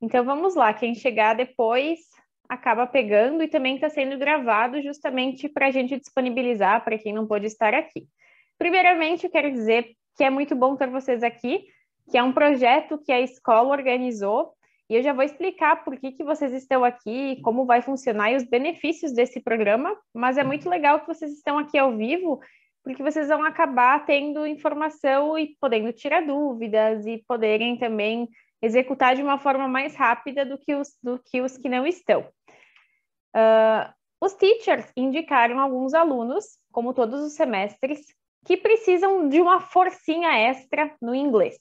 Então vamos lá, quem chegar depois acaba pegando e também está sendo gravado justamente para a gente disponibilizar para quem não pôde estar aqui. Primeiramente, eu quero dizer que é muito bom ter vocês aqui, que é um projeto que a escola organizou e eu já vou explicar por que, que vocês estão aqui, como vai funcionar e os benefícios desse programa, mas é muito legal que vocês estão aqui ao vivo, porque vocês vão acabar tendo informação e podendo tirar dúvidas e poderem também executar de uma forma mais rápida do que os, do que, os que não estão. Uh, os teachers indicaram alguns alunos, como todos os semestres, que precisam de uma forcinha extra no inglês.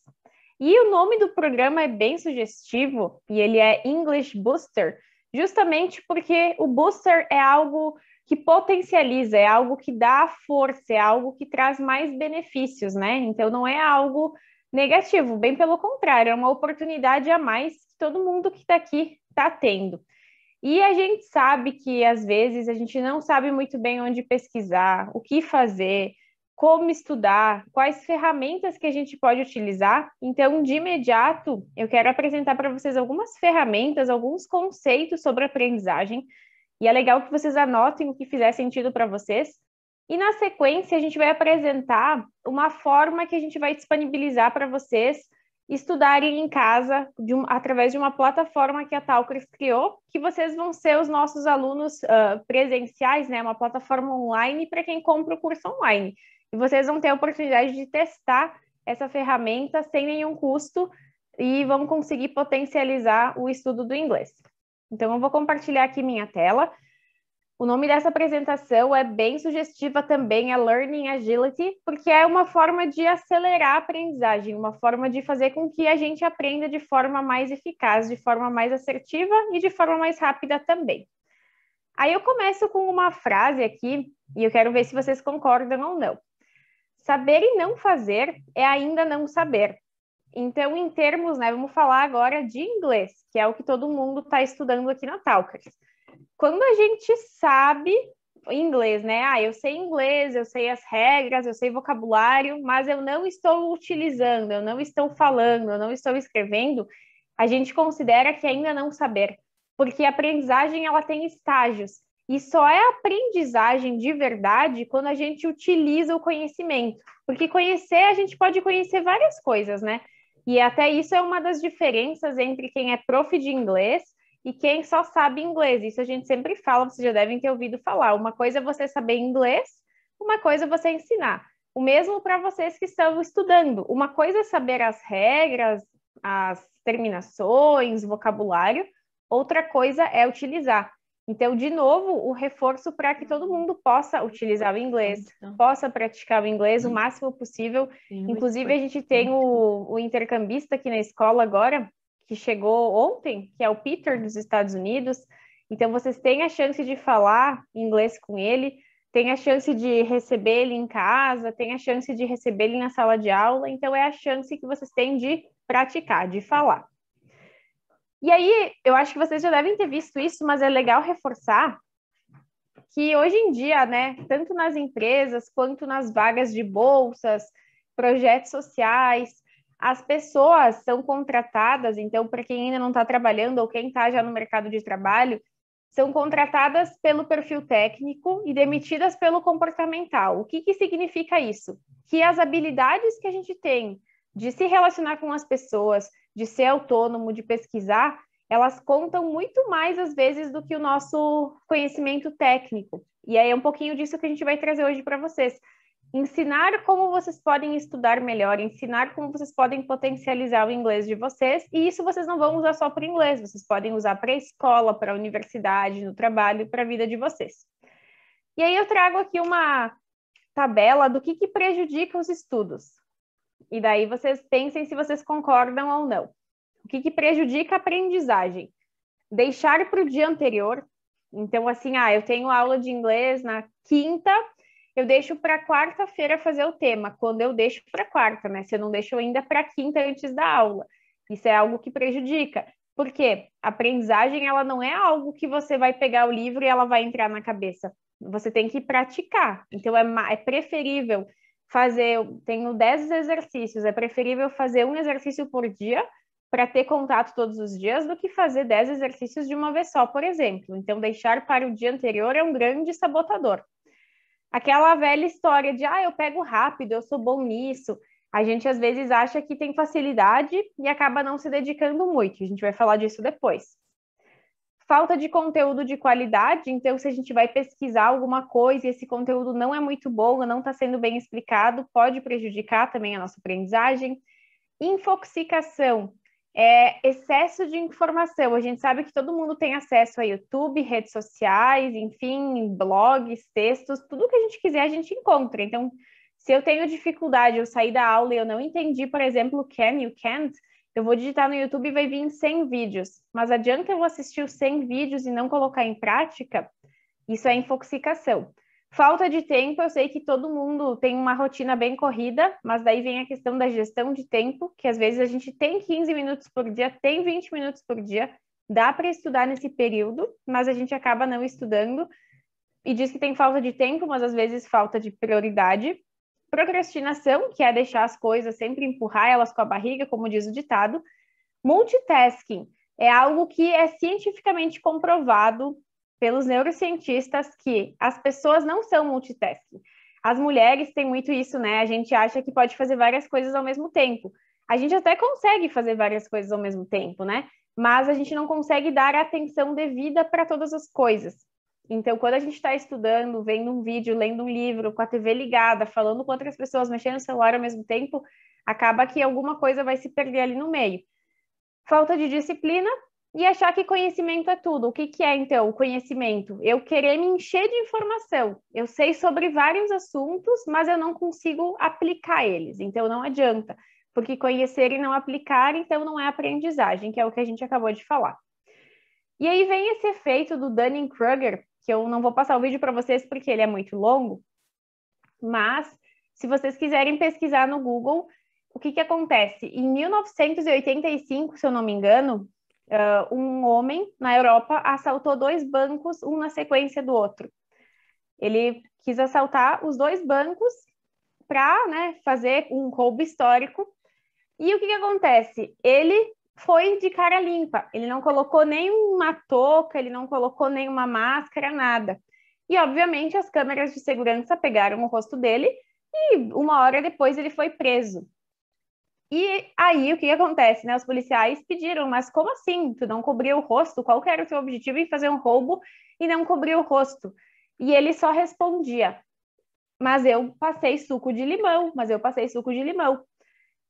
E o nome do programa é bem sugestivo e ele é English Booster, justamente porque o booster é algo que potencializa, é algo que dá força, é algo que traz mais benefícios, né? Então não é algo negativo, bem pelo contrário, é uma oportunidade a mais que todo mundo que está aqui está tendo. E a gente sabe que às vezes a gente não sabe muito bem onde pesquisar, o que fazer, como estudar, quais ferramentas que a gente pode utilizar. Então, de imediato, eu quero apresentar para vocês algumas ferramentas, alguns conceitos sobre aprendizagem. E é legal que vocês anotem o que fizer sentido para vocês, e na sequência, a gente vai apresentar uma forma que a gente vai disponibilizar para vocês estudarem em casa de um, através de uma plataforma que a Talkers criou, que vocês vão ser os nossos alunos uh, presenciais, né? Uma plataforma online para quem compra o curso online. E vocês vão ter a oportunidade de testar essa ferramenta sem nenhum custo e vão conseguir potencializar o estudo do inglês. Então, eu vou compartilhar aqui minha tela. O nome dessa apresentação é bem sugestiva também, é Learning Agility, porque é uma forma de acelerar a aprendizagem, uma forma de fazer com que a gente aprenda de forma mais eficaz, de forma mais assertiva e de forma mais rápida também. Aí eu começo com uma frase aqui e eu quero ver se vocês concordam ou não. Saber e não fazer é ainda não saber. Então, em termos, né, vamos falar agora de inglês, que é o que todo mundo está estudando aqui na Talkers quando a gente sabe inglês, né? Ah, eu sei inglês, eu sei as regras, eu sei vocabulário, mas eu não estou utilizando, eu não estou falando, eu não estou escrevendo, a gente considera que ainda não saber, porque a aprendizagem ela tem estágios. E só é aprendizagem de verdade quando a gente utiliza o conhecimento. Porque conhecer, a gente pode conhecer várias coisas, né? E até isso é uma das diferenças entre quem é prof de inglês e quem só sabe inglês. Isso a gente sempre fala, vocês já devem ter ouvido falar. Uma coisa é você saber inglês, uma coisa é você ensinar. O mesmo para vocês que estão estudando. Uma coisa é saber as regras, as terminações, vocabulário, outra coisa é utilizar. Então, de novo, o reforço para que todo mundo possa utilizar o inglês, então. possa praticar o inglês o máximo possível. Inclusive, a gente tem o, o intercambista aqui na escola agora, que chegou ontem, que é o Peter dos Estados Unidos. Então vocês têm a chance de falar inglês com ele, tem a chance de receber ele em casa, tem a chance de receber ele na sala de aula. Então é a chance que vocês têm de praticar, de falar. E aí, eu acho que vocês já devem ter visto isso, mas é legal reforçar que hoje em dia, né, tanto nas empresas quanto nas vagas de bolsas, projetos sociais, as pessoas são contratadas, então, para quem ainda não está trabalhando ou quem está já no mercado de trabalho, são contratadas pelo perfil técnico e demitidas pelo comportamental. O que, que significa isso? Que as habilidades que a gente tem de se relacionar com as pessoas, de ser autônomo, de pesquisar, elas contam muito mais às vezes do que o nosso conhecimento técnico. E aí é um pouquinho disso que a gente vai trazer hoje para vocês ensinar como vocês podem estudar melhor, ensinar como vocês podem potencializar o inglês de vocês, e isso vocês não vão usar só para o inglês, vocês podem usar para a escola, para a universidade, no trabalho, para a vida de vocês. E aí eu trago aqui uma tabela do que, que prejudica os estudos. E daí vocês pensem se vocês concordam ou não. O que, que prejudica a aprendizagem? Deixar para o dia anterior. Então, assim, ah, eu tenho aula de inglês na quinta, eu deixo para quarta-feira fazer o tema, quando eu deixo para quarta, né? Se eu não deixo ainda para quinta antes da aula. Isso é algo que prejudica. Porque a aprendizagem ela não é algo que você vai pegar o livro e ela vai entrar na cabeça. Você tem que praticar. Então é, é preferível fazer, tenho 10 exercícios, é preferível fazer um exercício por dia para ter contato todos os dias do que fazer 10 exercícios de uma vez só, por exemplo. Então deixar para o dia anterior é um grande sabotador. Aquela velha história de, ah, eu pego rápido, eu sou bom nisso. A gente às vezes acha que tem facilidade e acaba não se dedicando muito. A gente vai falar disso depois. Falta de conteúdo de qualidade, então se a gente vai pesquisar alguma coisa e esse conteúdo não é muito bom, não está sendo bem explicado, pode prejudicar também a nossa aprendizagem. Infoxicação, é excesso de informação. A gente sabe que todo mundo tem acesso a YouTube, redes sociais, enfim, blogs, textos, tudo que a gente quiser a gente encontra. Então, se eu tenho dificuldade, eu saí da aula e eu não entendi, por exemplo, o can you can't, eu vou digitar no YouTube e vai vir 100 vídeos. Mas adianta eu assistir os 100 vídeos e não colocar em prática? Isso é infoxicação. Falta de tempo, eu sei que todo mundo tem uma rotina bem corrida, mas daí vem a questão da gestão de tempo, que às vezes a gente tem 15 minutos por dia, tem 20 minutos por dia, dá para estudar nesse período, mas a gente acaba não estudando e diz que tem falta de tempo, mas às vezes falta de prioridade. Procrastinação, que é deixar as coisas sempre empurrar elas com a barriga, como diz o ditado. Multitasking é algo que é cientificamente comprovado pelos neurocientistas que as pessoas não são multitasking. As mulheres têm muito isso, né? A gente acha que pode fazer várias coisas ao mesmo tempo. A gente até consegue fazer várias coisas ao mesmo tempo, né? Mas a gente não consegue dar atenção devida para todas as coisas. Então, quando a gente está estudando, vendo um vídeo, lendo um livro, com a TV ligada, falando com outras pessoas, mexendo no celular ao mesmo tempo, acaba que alguma coisa vai se perder ali no meio. Falta de disciplina e achar que conhecimento é tudo. O que, que é, então, o conhecimento? Eu querer me encher de informação. Eu sei sobre vários assuntos, mas eu não consigo aplicar eles, então não adianta, porque conhecer e não aplicar, então não é aprendizagem, que é o que a gente acabou de falar. E aí vem esse efeito do Dunning-Kruger, que eu não vou passar o vídeo para vocês porque ele é muito longo, mas se vocês quiserem pesquisar no Google, o que, que acontece? Em 1985, se eu não me engano, Uh, um homem na Europa assaltou dois bancos, um na sequência do outro. Ele quis assaltar os dois bancos para né, fazer um roubo histórico. E o que, que acontece? Ele foi de cara limpa, ele não colocou nenhuma touca, ele não colocou nenhuma máscara, nada. E, obviamente, as câmeras de segurança pegaram o rosto dele e uma hora depois ele foi preso. E aí, o que acontece, né? Os policiais pediram, mas como assim? Tu não cobriu o rosto? Qual era o teu objetivo em fazer um roubo e não cobrir o rosto? E ele só respondia, mas eu passei suco de limão, mas eu passei suco de limão.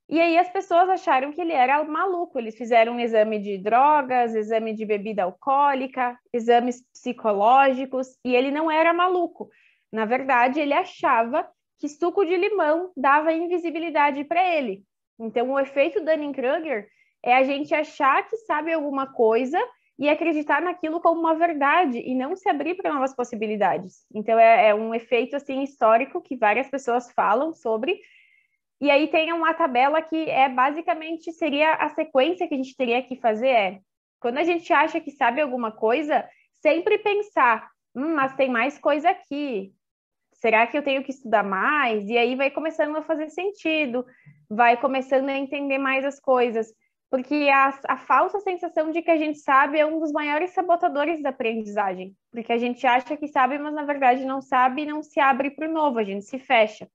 E aí as pessoas acharam que ele era maluco, eles fizeram um exame de drogas, exame de bebida alcoólica, exames psicológicos, e ele não era maluco. Na verdade, ele achava que suco de limão dava invisibilidade para ele, então, o efeito Dunning-Kruger é a gente achar que sabe alguma coisa e acreditar naquilo como uma verdade e não se abrir para novas possibilidades. Então, é, é, um efeito assim histórico que várias pessoas falam sobre. E aí tem uma tabela que é basicamente seria a sequência que a gente teria que fazer é quando a gente acha que sabe alguma coisa, sempre pensar, hum, mas tem mais coisa aqui. Será que eu tenho que estudar mais? E aí vai começando a fazer sentido vai começando a entender mais as coisas. Porque a, a falsa sensação de que a gente sabe é um dos maiores sabotadores da aprendizagem. Porque a gente acha que sabe, mas na verdade não sabe e não se abre para o novo, a gente se fecha.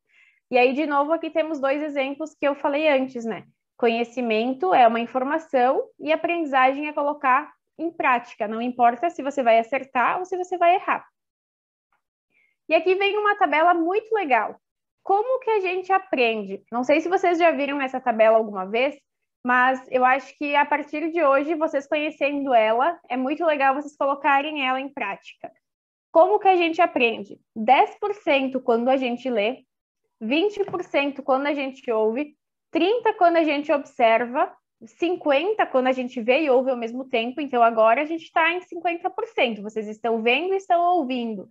E aí, de novo, aqui temos dois exemplos que eu falei antes, né? Conhecimento é uma informação e aprendizagem é colocar em prática, não importa se você vai acertar ou se você vai errar. E aqui vem uma tabela muito legal, como que a gente aprende? Não sei se vocês já viram essa tabela alguma vez, mas eu acho que a partir de hoje, vocês conhecendo ela, é muito legal vocês colocarem ela em prática. Como que a gente aprende? 10% quando a gente lê, 20% quando a gente ouve, 30% quando a gente observa, 50% quando a gente vê e ouve ao mesmo tempo. Então, agora a gente está em 50%. Vocês estão vendo e estão ouvindo.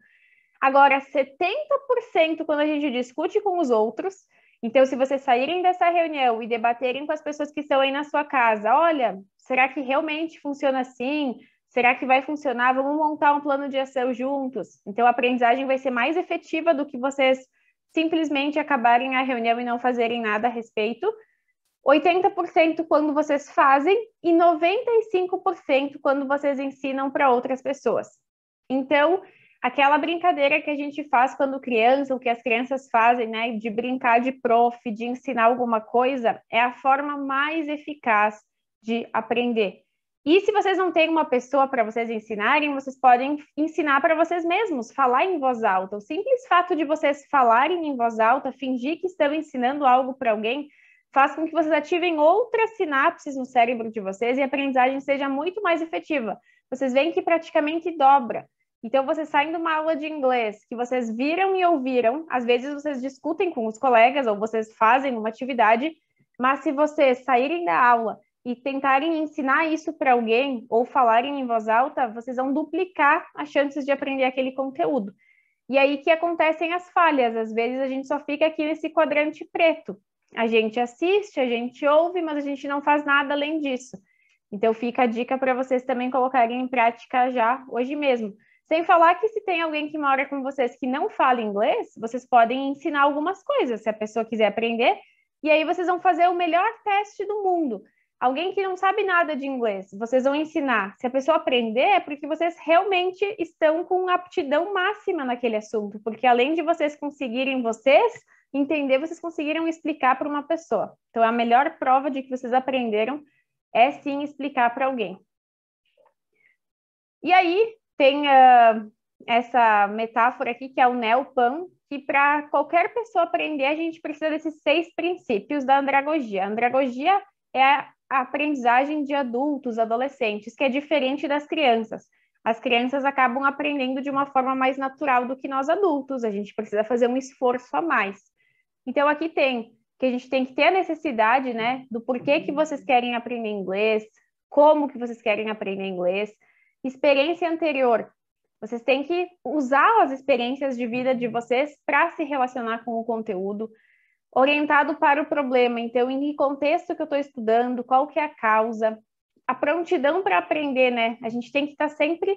Agora, 70% quando a gente discute com os outros, então se vocês saírem dessa reunião e debaterem com as pessoas que estão aí na sua casa, olha, será que realmente funciona assim? Será que vai funcionar? Vamos montar um plano de ação juntos. Então a aprendizagem vai ser mais efetiva do que vocês simplesmente acabarem a reunião e não fazerem nada a respeito. 80% quando vocês fazem e 95% quando vocês ensinam para outras pessoas. Então, aquela brincadeira que a gente faz quando criança, o que as crianças fazem, né, de brincar de prof, de ensinar alguma coisa, é a forma mais eficaz de aprender. E se vocês não têm uma pessoa para vocês ensinarem, vocês podem ensinar para vocês mesmos, falar em voz alta. O simples fato de vocês falarem em voz alta, fingir que estão ensinando algo para alguém, faz com que vocês ativem outras sinapses no cérebro de vocês e a aprendizagem seja muito mais efetiva. Vocês veem que praticamente dobra. Então, vocês saem de uma aula de inglês que vocês viram e ouviram, às vezes vocês discutem com os colegas ou vocês fazem uma atividade, mas se vocês saírem da aula e tentarem ensinar isso para alguém ou falarem em voz alta, vocês vão duplicar as chances de aprender aquele conteúdo. E aí que acontecem as falhas. Às vezes a gente só fica aqui nesse quadrante preto. A gente assiste, a gente ouve, mas a gente não faz nada além disso. Então fica a dica para vocês também colocarem em prática já hoje mesmo. Sem falar que se tem alguém que mora com vocês que não fala inglês, vocês podem ensinar algumas coisas, se a pessoa quiser aprender, e aí vocês vão fazer o melhor teste do mundo. Alguém que não sabe nada de inglês, vocês vão ensinar. Se a pessoa aprender, é porque vocês realmente estão com aptidão máxima naquele assunto, porque além de vocês conseguirem vocês entender, vocês conseguiram explicar para uma pessoa. Então, a melhor prova de que vocês aprenderam é sim explicar para alguém. E aí, tem uh, essa metáfora aqui que é o neopan, que para qualquer pessoa aprender a gente precisa desses seis princípios da andragogia. A andragogia é a aprendizagem de adultos, adolescentes, que é diferente das crianças. As crianças acabam aprendendo de uma forma mais natural do que nós adultos, a gente precisa fazer um esforço a mais. Então aqui tem que a gente tem que ter a necessidade, né, do porquê que vocês querem aprender inglês, como que vocês querem aprender inglês, experiência anterior. Vocês têm que usar as experiências de vida de vocês para se relacionar com o conteúdo, orientado para o problema. Então, em que contexto que eu estou estudando, qual que é a causa, a prontidão para aprender, né? A gente tem que estar tá sempre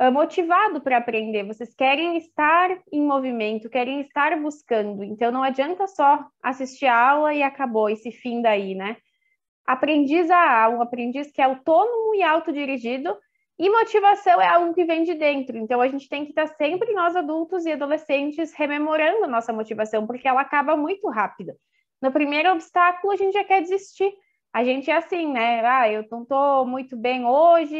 uh, motivado para aprender. Vocês querem estar em movimento, querem estar buscando. Então, não adianta só assistir a aula e acabou esse fim daí, né? Aprendiz a um aprendiz que é autônomo e autodirigido, e motivação é algo que vem de dentro, então a gente tem que estar sempre nós adultos e adolescentes rememorando nossa motivação, porque ela acaba muito rápido. No primeiro obstáculo a gente já quer desistir. A gente é assim, né? Ah, eu não tô muito bem hoje,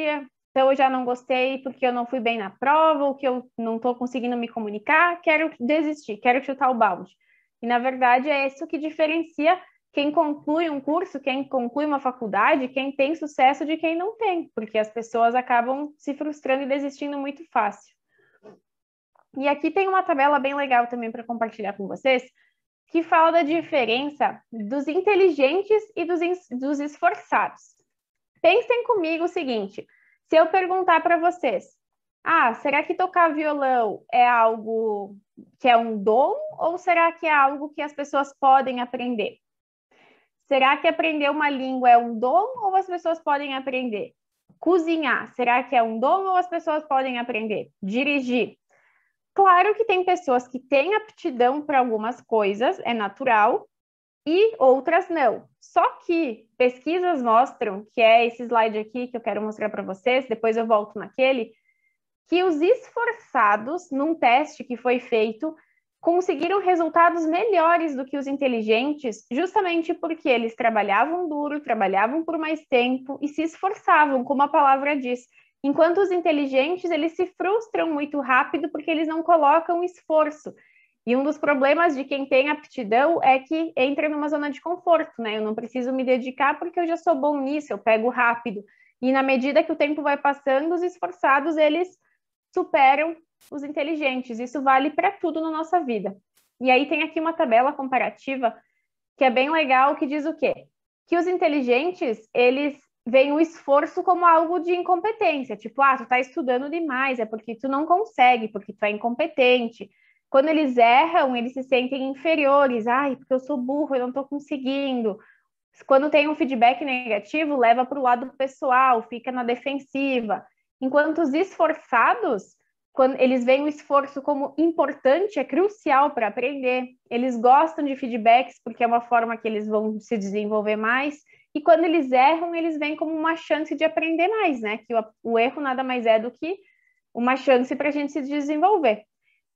então eu já não gostei porque eu não fui bem na prova, ou que eu não tô conseguindo me comunicar, quero desistir, quero chutar o balde. E na verdade é isso que diferencia quem conclui um curso, quem conclui uma faculdade, quem tem sucesso de quem não tem, porque as pessoas acabam se frustrando e desistindo muito fácil. E aqui tem uma tabela bem legal também para compartilhar com vocês, que fala da diferença dos inteligentes e dos, dos esforçados. Pensem comigo o seguinte: se eu perguntar para vocês, ah, será que tocar violão é algo que é um dom ou será que é algo que as pessoas podem aprender? Será que aprender uma língua é um dom ou as pessoas podem aprender? Cozinhar, será que é um dom ou as pessoas podem aprender? Dirigir. Claro que tem pessoas que têm aptidão para algumas coisas, é natural, e outras não. Só que pesquisas mostram, que é esse slide aqui que eu quero mostrar para vocês, depois eu volto naquele, que os esforçados num teste que foi feito conseguiram resultados melhores do que os inteligentes, justamente porque eles trabalhavam duro, trabalhavam por mais tempo e se esforçavam, como a palavra diz. Enquanto os inteligentes, eles se frustram muito rápido porque eles não colocam esforço. E um dos problemas de quem tem aptidão é que entra numa zona de conforto, né? Eu não preciso me dedicar porque eu já sou bom nisso, eu pego rápido. E na medida que o tempo vai passando, os esforçados, eles superam os inteligentes. Isso vale para tudo na nossa vida. E aí tem aqui uma tabela comparativa que é bem legal, que diz o quê? Que os inteligentes, eles veem o esforço como algo de incompetência, tipo, ah, tu tá estudando demais, é porque tu não consegue, porque tu é incompetente. Quando eles erram, eles se sentem inferiores, ai, porque eu sou burro, eu não tô conseguindo. Quando tem um feedback negativo, leva para o lado pessoal, fica na defensiva. Enquanto os esforçados, quando eles veem o esforço como importante, é crucial para aprender. Eles gostam de feedbacks porque é uma forma que eles vão se desenvolver mais. E quando eles erram, eles veem como uma chance de aprender mais, né? Que o, o erro nada mais é do que uma chance para a gente se desenvolver.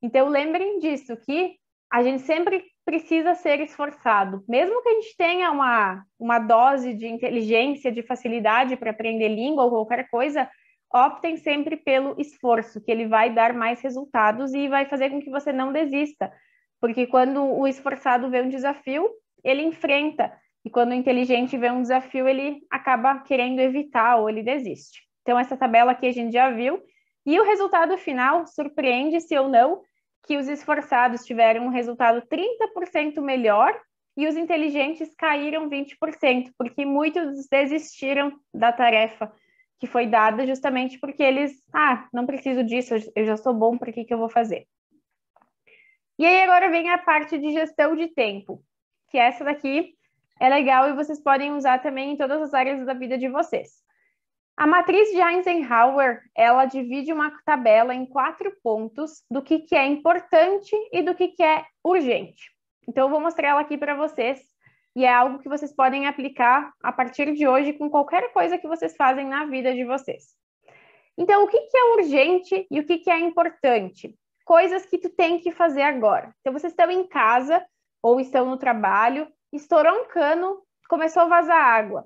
Então, lembrem disso, que a gente sempre precisa ser esforçado. Mesmo que a gente tenha uma, uma dose de inteligência, de facilidade para aprender língua ou qualquer coisa, optem sempre pelo esforço, que ele vai dar mais resultados e vai fazer com que você não desista. Porque quando o esforçado vê um desafio, ele enfrenta. E quando o inteligente vê um desafio, ele acaba querendo evitar ou ele desiste. Então, essa tabela aqui a gente já viu. E o resultado final, surpreende-se ou não, que os esforçados tiveram um resultado 30% melhor e os inteligentes caíram 20%, porque muitos desistiram da tarefa que foi dada justamente porque eles, ah, não preciso disso, eu já sou bom, por que, que eu vou fazer? E aí agora vem a parte de gestão de tempo, que essa daqui é legal e vocês podem usar também em todas as áreas da vida de vocês. A matriz de Eisenhower, ela divide uma tabela em quatro pontos do que, que é importante e do que, que é urgente. Então, eu vou mostrar ela aqui para vocês e é algo que vocês podem aplicar a partir de hoje com qualquer coisa que vocês fazem na vida de vocês. Então, o que, que é urgente e o que, que é importante? Coisas que tu tem que fazer agora. Então, vocês estão em casa ou estão no trabalho, estourou um cano, começou a vazar água.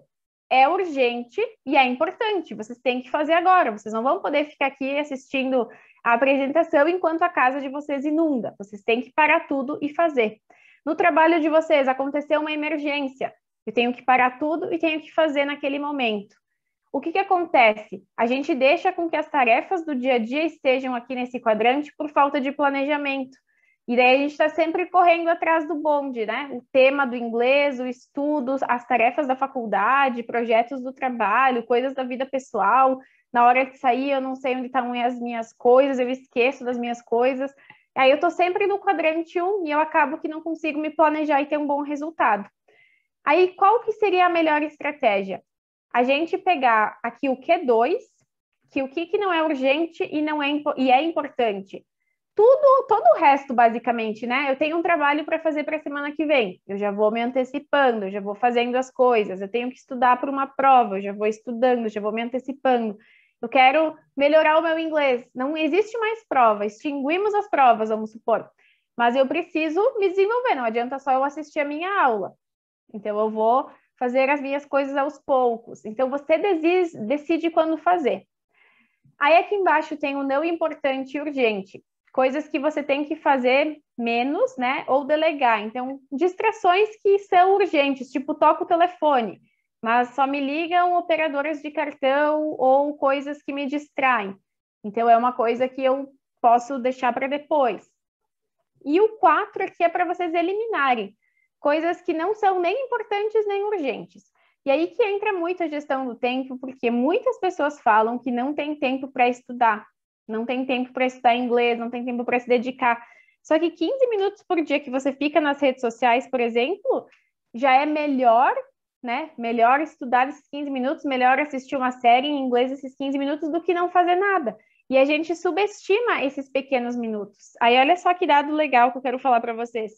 É urgente e é importante. Vocês têm que fazer agora. Vocês não vão poder ficar aqui assistindo a apresentação enquanto a casa de vocês inunda. Vocês têm que parar tudo e fazer. No trabalho de vocês, aconteceu uma emergência, eu tenho que parar tudo e tenho que fazer naquele momento. O que, que acontece? A gente deixa com que as tarefas do dia a dia estejam aqui nesse quadrante por falta de planejamento. E daí a gente está sempre correndo atrás do bonde, né? O tema do inglês, o estudo, as tarefas da faculdade, projetos do trabalho, coisas da vida pessoal. Na hora de sair, eu não sei onde tá estão as minhas coisas, eu esqueço das minhas coisas. Aí eu estou sempre no quadrante 1 e eu acabo que não consigo me planejar e ter um bom resultado. Aí qual que seria a melhor estratégia? A gente pegar aqui o Q2, que o que, que não é urgente e não é e é importante. Tudo, todo o resto basicamente, né? Eu tenho um trabalho para fazer para a semana que vem. Eu já vou me antecipando, já vou fazendo as coisas. Eu tenho que estudar para uma prova, eu já vou estudando, já vou me antecipando. Eu quero melhorar o meu inglês. Não existe mais prova, extinguimos as provas, vamos supor. Mas eu preciso me desenvolver, não adianta só eu assistir a minha aula. Então, eu vou fazer as minhas coisas aos poucos. Então, você decide quando fazer. Aí, aqui embaixo, tem o não importante e urgente. Coisas que você tem que fazer menos, né? Ou delegar. Então, distrações que são urgentes, tipo, toca o telefone mas só me ligam operadoras de cartão ou coisas que me distraem. Então, é uma coisa que eu posso deixar para depois. E o 4 aqui é para vocês eliminarem coisas que não são nem importantes nem urgentes. E aí que entra muito a gestão do tempo, porque muitas pessoas falam que não tem tempo para estudar, não tem tempo para estudar inglês, não tem tempo para se dedicar. Só que 15 minutos por dia que você fica nas redes sociais, por exemplo, já é melhor né? Melhor estudar esses 15 minutos, melhor assistir uma série em inglês esses 15 minutos do que não fazer nada. E a gente subestima esses pequenos minutos. Aí olha só que dado legal que eu quero falar para vocês.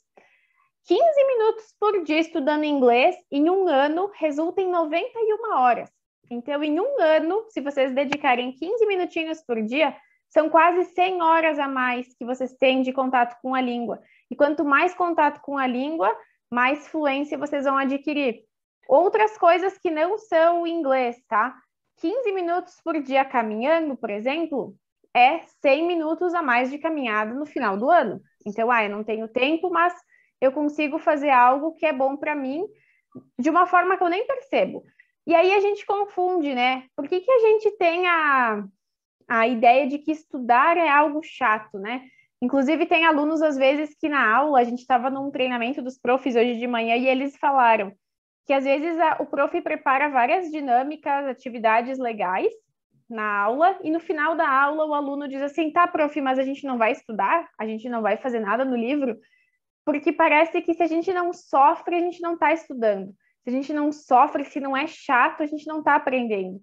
15 minutos por dia estudando inglês em um ano resulta em 91 horas. Então, em um ano, se vocês dedicarem 15 minutinhos por dia, são quase 100 horas a mais que vocês têm de contato com a língua. E quanto mais contato com a língua, mais fluência vocês vão adquirir. Outras coisas que não são o inglês, tá? 15 minutos por dia caminhando, por exemplo, é 100 minutos a mais de caminhada no final do ano. Então, ah, eu não tenho tempo, mas eu consigo fazer algo que é bom para mim de uma forma que eu nem percebo. E aí a gente confunde, né? Por que, que a gente tem a, a ideia de que estudar é algo chato, né? Inclusive, tem alunos, às vezes, que na aula, a gente estava num treinamento dos profs hoje de manhã e eles falaram: que às vezes a, o prof prepara várias dinâmicas, atividades legais na aula, e no final da aula o aluno diz assim, tá, prof, mas a gente não vai estudar? A gente não vai fazer nada no livro? Porque parece que se a gente não sofre, a gente não está estudando. Se a gente não sofre, se não é chato, a gente não está aprendendo.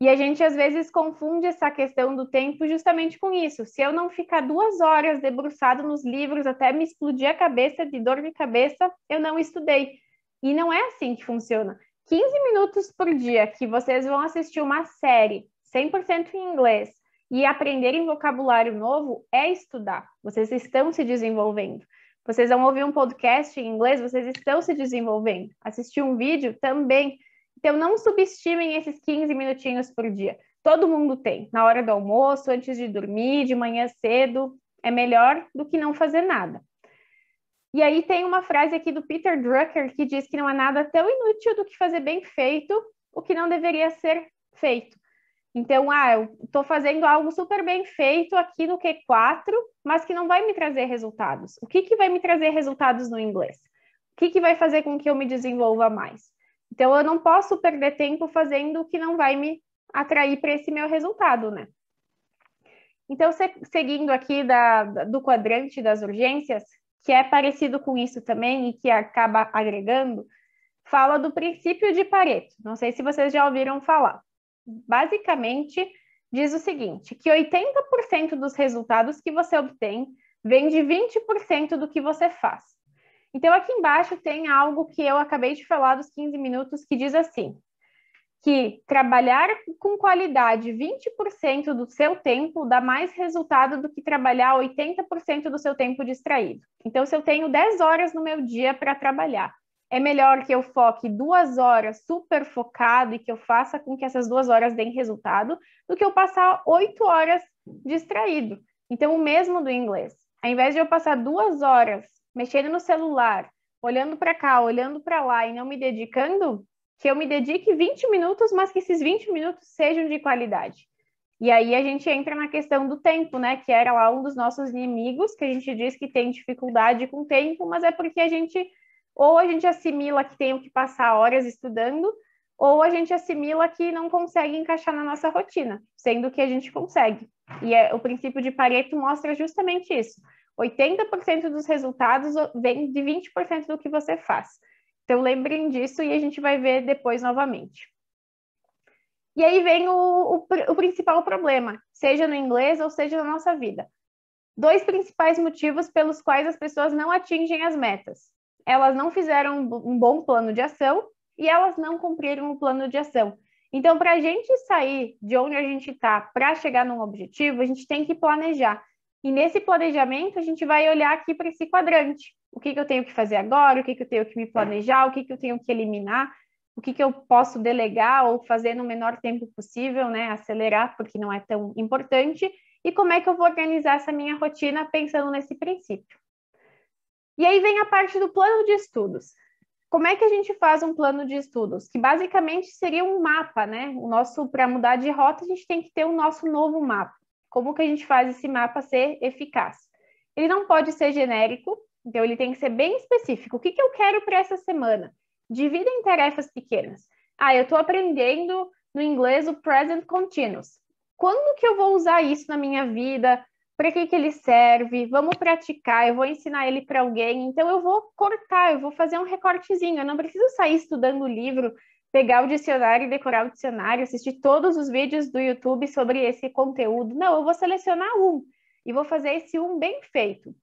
E a gente às vezes confunde essa questão do tempo justamente com isso. Se eu não ficar duas horas debruçado nos livros até me explodir a cabeça de dor de cabeça, eu não estudei. E não é assim que funciona. 15 minutos por dia que vocês vão assistir uma série 100% em inglês e aprenderem vocabulário novo é estudar. Vocês estão se desenvolvendo. Vocês vão ouvir um podcast em inglês, vocês estão se desenvolvendo. Assistir um vídeo também. Então, não subestimem esses 15 minutinhos por dia. Todo mundo tem, na hora do almoço, antes de dormir, de manhã cedo. É melhor do que não fazer nada. E aí tem uma frase aqui do Peter Drucker que diz que não há nada tão inútil do que fazer bem feito o que não deveria ser feito. Então, ah, eu estou fazendo algo super bem feito aqui no Q4, mas que não vai me trazer resultados. O que, que vai me trazer resultados no inglês? O que, que vai fazer com que eu me desenvolva mais? Então, eu não posso perder tempo fazendo o que não vai me atrair para esse meu resultado, né? Então, seguindo aqui da, do quadrante das urgências, que é parecido com isso também e que acaba agregando, fala do princípio de Pareto. Não sei se vocês já ouviram falar. Basicamente, diz o seguinte: que 80% dos resultados que você obtém vem de 20% do que você faz. Então, aqui embaixo tem algo que eu acabei de falar dos 15 minutos que diz assim: que trabalhar com qualidade 20% do seu tempo dá mais resultado do que trabalhar 80% do seu tempo distraído. Então, se eu tenho 10 horas no meu dia para trabalhar, é melhor que eu foque duas horas super focado e que eu faça com que essas duas horas deem resultado do que eu passar oito horas distraído. Então, o mesmo do inglês. Ao invés de eu passar duas horas mexendo no celular, olhando para cá, olhando para lá e não me dedicando, que eu me dedique 20 minutos, mas que esses 20 minutos sejam de qualidade. E aí a gente entra na questão do tempo, né? Que era lá um dos nossos inimigos, que a gente diz que tem dificuldade com o tempo, mas é porque a gente ou a gente assimila que tenho que passar horas estudando, ou a gente assimila que não consegue encaixar na nossa rotina, sendo que a gente consegue. E é, o princípio de Pareto mostra justamente isso. 80% dos resultados vem de 20% do que você faz. Então lembrem disso e a gente vai ver depois novamente. E aí vem o, o, o principal problema, seja no inglês ou seja na nossa vida. Dois principais motivos pelos quais as pessoas não atingem as metas. Elas não fizeram um bom plano de ação e elas não cumpriram o plano de ação. Então, para a gente sair de onde a gente está para chegar num objetivo, a gente tem que planejar. E nesse planejamento, a gente vai olhar aqui para esse quadrante. O que, que, eu tenho que fazer agora, o que, que eu tenho que me planejar, o que, que eu tenho que eliminar, o que, que eu posso delegar ou fazer no menor tempo possível, né? Acelerar, porque não é tão importante. E como é que eu vou organizar essa minha rotina pensando nesse princípio. E aí vem a parte do plano de estudos. Como é que a gente faz um plano de estudos? Que basicamente seria um mapa, né? O nosso, para mudar de rota, a gente tem que ter o nosso novo mapa. Como que a gente faz esse mapa ser eficaz? Ele não pode ser genérico, então ele tem que ser bem específico. O que, que eu quero para essa semana? Divida em tarefas pequenas. Ah, eu estou aprendendo no inglês o present continuous. Quando que eu vou usar isso na minha vida? Para que, que ele serve? Vamos praticar, eu vou ensinar ele para alguém. Então eu vou cortar, eu vou fazer um recortezinho. Eu não preciso sair estudando o livro pegar o dicionário, decorar o dicionário, assistir todos os vídeos do YouTube sobre esse conteúdo. Não, eu vou selecionar um e vou fazer esse um bem feito.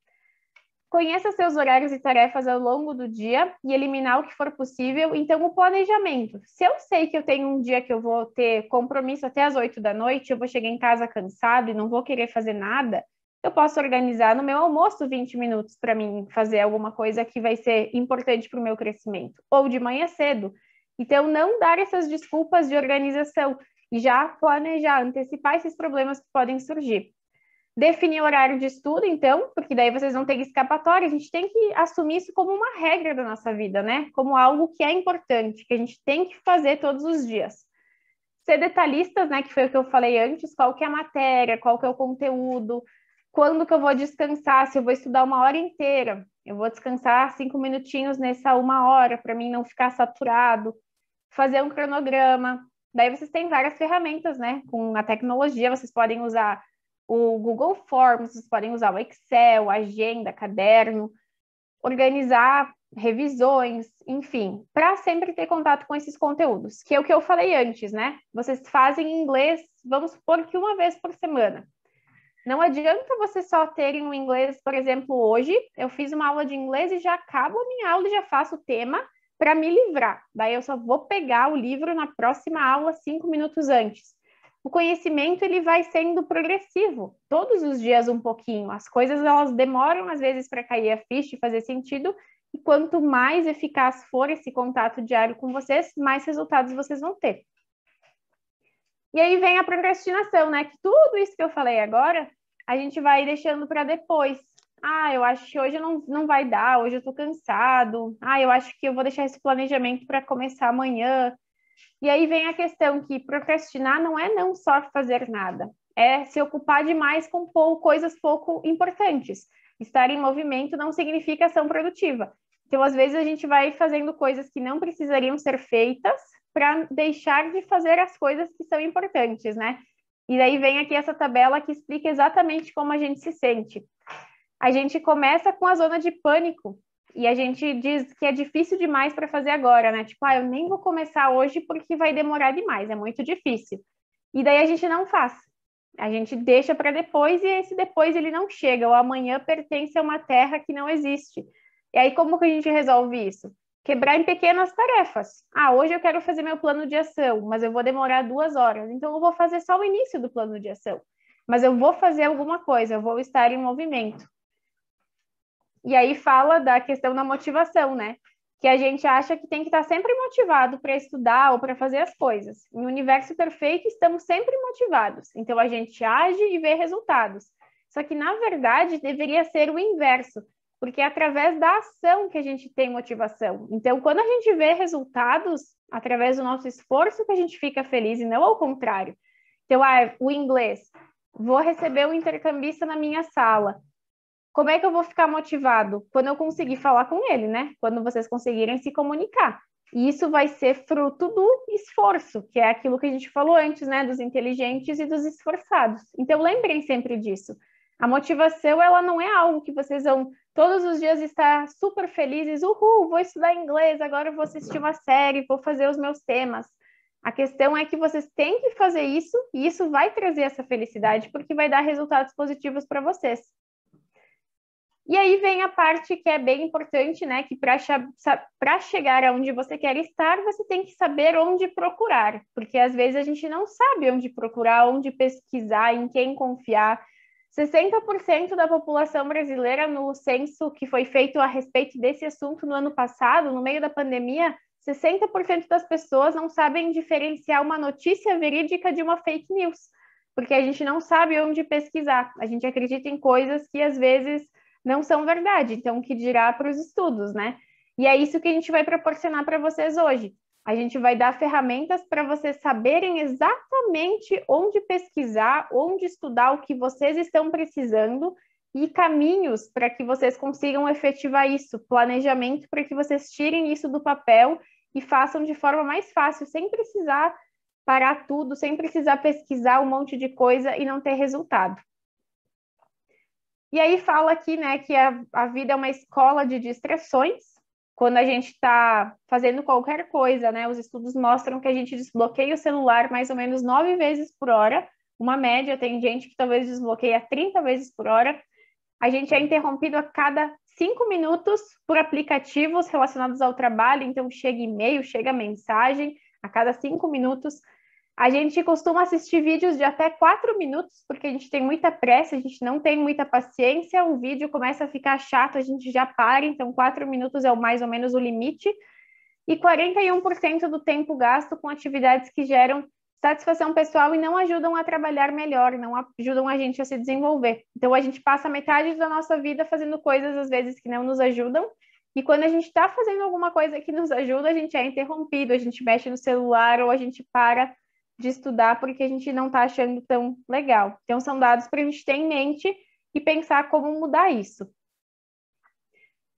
Conheça seus horários e tarefas ao longo do dia e eliminar o que for possível. Então, o planejamento. Se eu sei que eu tenho um dia que eu vou ter compromisso até as 8 da noite, eu vou chegar em casa cansado e não vou querer fazer nada, eu posso organizar no meu almoço 20 minutos para mim fazer alguma coisa que vai ser importante para o meu crescimento. Ou de manhã cedo, então, não dar essas desculpas de organização e já planejar, antecipar esses problemas que podem surgir. Definir horário de estudo, então, porque daí vocês não têm escapatória, a gente tem que assumir isso como uma regra da nossa vida, né? Como algo que é importante, que a gente tem que fazer todos os dias. Ser detalhistas, né, que foi o que eu falei antes, qual que é a matéria, qual que é o conteúdo, quando que eu vou descansar, se eu vou estudar uma hora inteira, eu vou descansar cinco minutinhos nessa uma hora para mim não ficar saturado fazer um cronograma. Daí vocês têm várias ferramentas, né? Com a tecnologia, vocês podem usar o Google Forms, vocês podem usar o Excel, agenda, caderno, organizar revisões, enfim, para sempre ter contato com esses conteúdos, que é o que eu falei antes, né? Vocês fazem inglês, vamos supor que uma vez por semana. Não adianta vocês só terem o inglês, por exemplo, hoje, eu fiz uma aula de inglês e já acabo a minha aula e já faço o tema para me livrar. Daí eu só vou pegar o livro na próxima aula cinco minutos antes. O conhecimento ele vai sendo progressivo, todos os dias um pouquinho. As coisas elas demoram às vezes para cair a ficha e fazer sentido. E quanto mais eficaz for esse contato diário com vocês, mais resultados vocês vão ter. E aí vem a procrastinação, né? Que tudo isso que eu falei agora, a gente vai deixando para depois, ah, eu acho que hoje não, não vai dar, hoje eu tô cansado. Ah, eu acho que eu vou deixar esse planejamento para começar amanhã. E aí vem a questão que procrastinar não é não só fazer nada, é se ocupar demais com pou, coisas pouco importantes. Estar em movimento não significa ação produtiva. Então, às vezes, a gente vai fazendo coisas que não precisariam ser feitas para deixar de fazer as coisas que são importantes, né? E daí vem aqui essa tabela que explica exatamente como a gente se sente a gente começa com a zona de pânico. E a gente diz que é difícil demais para fazer agora, né? Tipo, ah, eu nem vou começar hoje porque vai demorar demais, é muito difícil. E daí a gente não faz. A gente deixa para depois e esse depois ele não chega, ou amanhã pertence a uma terra que não existe. E aí como que a gente resolve isso? Quebrar em pequenas tarefas. Ah, hoje eu quero fazer meu plano de ação, mas eu vou demorar duas horas, então eu vou fazer só o início do plano de ação. Mas eu vou fazer alguma coisa, eu vou estar em movimento. E aí fala da questão da motivação, né? Que a gente acha que tem que estar sempre motivado para estudar ou para fazer as coisas. Em universo perfeito, estamos sempre motivados. Então a gente age e vê resultados. Só que, na verdade, deveria ser o inverso, porque é através da ação que a gente tem motivação. Então, quando a gente vê resultados através do nosso esforço, que a gente fica feliz e não ao contrário. Então, ah, o inglês, vou receber um intercambista na minha sala. Como é que eu vou ficar motivado? Quando eu conseguir uhum. falar com ele, né? Quando vocês conseguirem se comunicar. E isso vai ser fruto do esforço, que é aquilo que a gente falou antes, né? Dos inteligentes e dos esforçados. Então, lembrem sempre disso. A motivação, ela não é algo que vocês vão todos os dias estar super felizes. Uhul, vou estudar inglês, agora vou assistir uma série, vou fazer os meus temas. A questão é que vocês têm que fazer isso e isso vai trazer essa felicidade porque vai dar resultados positivos para vocês. E aí vem a parte que é bem importante, né? Que para chegar aonde você quer estar, você tem que saber onde procurar, porque às vezes a gente não sabe onde procurar, onde pesquisar, em quem confiar. 60% da população brasileira, no censo que foi feito a respeito desse assunto no ano passado, no meio da pandemia, 60% das pessoas não sabem diferenciar uma notícia verídica de uma fake news, porque a gente não sabe onde pesquisar. A gente acredita em coisas que às vezes não são verdade. Então, o que dirá para os estudos, né? E é isso que a gente vai proporcionar para vocês hoje. A gente vai dar ferramentas para vocês saberem exatamente onde pesquisar, onde estudar o que vocês estão precisando e caminhos para que vocês consigam efetivar isso, planejamento para que vocês tirem isso do papel e façam de forma mais fácil, sem precisar parar tudo, sem precisar pesquisar um monte de coisa e não ter resultado. E aí fala aqui, né, que a, a vida é uma escola de distrações. Quando a gente está fazendo qualquer coisa, né, os estudos mostram que a gente desbloqueia o celular mais ou menos nove vezes por hora, uma média, tem gente que talvez desbloqueia 30 vezes por hora. A gente é interrompido a cada cinco minutos por aplicativos relacionados ao trabalho, então chega e-mail, chega mensagem, a cada cinco minutos a gente costuma assistir vídeos de até quatro minutos, porque a gente tem muita pressa, a gente não tem muita paciência, o vídeo começa a ficar chato, a gente já para, então quatro minutos é o mais ou menos o limite. E 41% do tempo gasto com atividades que geram satisfação pessoal e não ajudam a trabalhar melhor, não ajudam a gente a se desenvolver. Então a gente passa metade da nossa vida fazendo coisas às vezes que não nos ajudam. E quando a gente está fazendo alguma coisa que nos ajuda, a gente é interrompido, a gente mexe no celular ou a gente para de estudar porque a gente não está achando tão legal. Então, são dados para a gente ter em mente e pensar como mudar isso.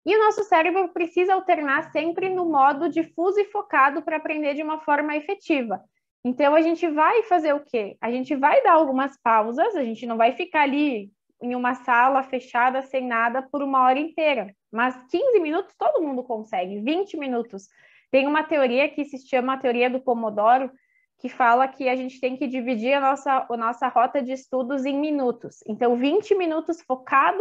E o nosso cérebro precisa alternar sempre no modo difuso e focado para aprender de uma forma efetiva. Então, a gente vai fazer o quê? A gente vai dar algumas pausas, a gente não vai ficar ali em uma sala fechada, sem nada, por uma hora inteira. Mas 15 minutos todo mundo consegue, 20 minutos. Tem uma teoria que se chama a teoria do Pomodoro, que fala que a gente tem que dividir a nossa, a nossa rota de estudos em minutos. Então, 20 minutos focado,